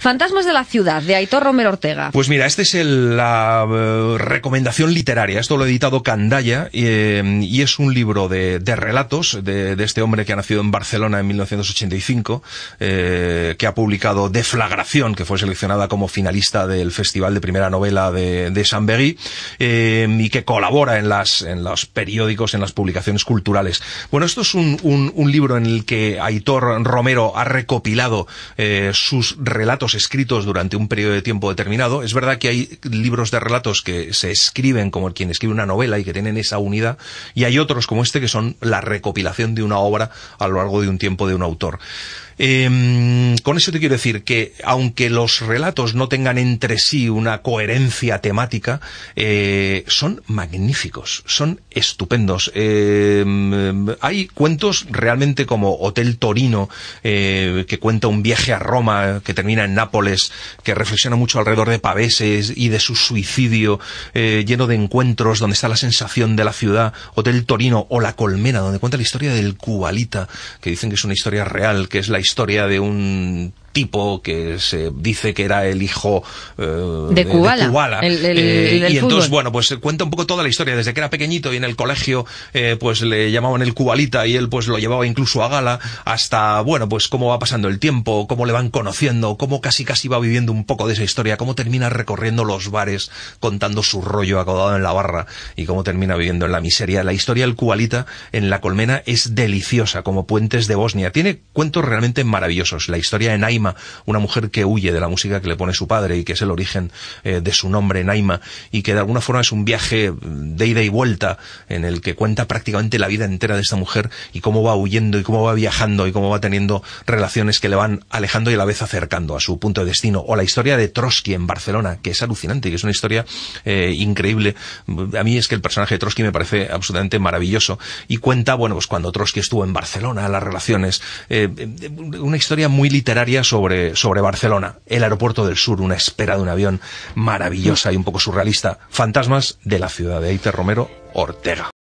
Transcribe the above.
Fantasmas de la ciudad, de Aitor Romero Ortega. Pues mira, esta es la eh, recomendación literaria. Esto lo ha editado Candaya eh, y es un libro de, relatos de, este hombre que ha nacido en Barcelona en 1985, eh, que ha publicado Deflagración, que fue seleccionada como finalista del Festival de Primera Novela de, de San y que colabora en, los periódicos, en las publicaciones culturales. Bueno, esto es un libro en el que Aitor Romero ha recopilado sus relatos escritos durante un periodo de tiempo determinado. Es verdad que hay libros de relatos que se escriben como quien escribe una novela y que tienen esa unidad, y hay otros como este que son la recopilación de una obra a lo largo de un tiempo de un autor. Em, con eso te quiero decir que, aunque los relatos no tengan entre sí una coherencia temática, eh, son magníficos, son estupendos. Em, hay cuentos realmente como Hotel Torino, eh, que cuenta un viaje a Roma, que termina en Nápoles, que reflexiona mucho alrededor de Paveses y de su suicidio, eh, lleno de encuentros, donde está la sensación de la ciudad, Hotel Torino o La Colmena, donde cuenta la historia del Cubalita, que dicen que es una historia real, que es la historia de un tipo que se dice que era el hijo eh, de Kubala. Eh, y entonces, bueno, pues eh, cuenta un poco toda la historia. Desde que era pequeñito y en el colegio, pues le llamaban el cubalita y él pues lo llevaba incluso a gala hasta, bueno, pues cómo va pasando el tiempo, cómo le van conociendo, cómo casi casi va viviendo un poco de esa historia, cómo termina recorriendo los bares contando su rollo acodado en la barra y cómo termina viviendo en la miseria. La historia del cubalita en la colmena es deliciosa, como puentes de Bosnia. Tiene cuentos realmente maravillosos. La historia de Naim una mujer que huye de la música que le pone su padre y que es el origen eh, de su nombre Naima y que de alguna forma es un viaje mm, de ida y vuelta en el que cuenta prácticamente la vida entera de esta mujer y cómo va huyendo y cómo va viajando y cómo va teniendo relaciones que le van alejando y a la vez acercando a su punto de destino o la historia de Trotsky en Barcelona que es alucinante que es una historia eh, increíble mm, a mí es que el personaje de Trotsky me parece absolutamente maravilloso y cuenta bueno pues cuando Trotsky estuvo en Barcelona las relaciones eh, una historia muy literaria sobre, sobre Barcelona. El aeropuerto del sur, una espera de un avión maravillosa y un poco surrealista. Fantasmas de la ciudad de Aite Romero Ortega.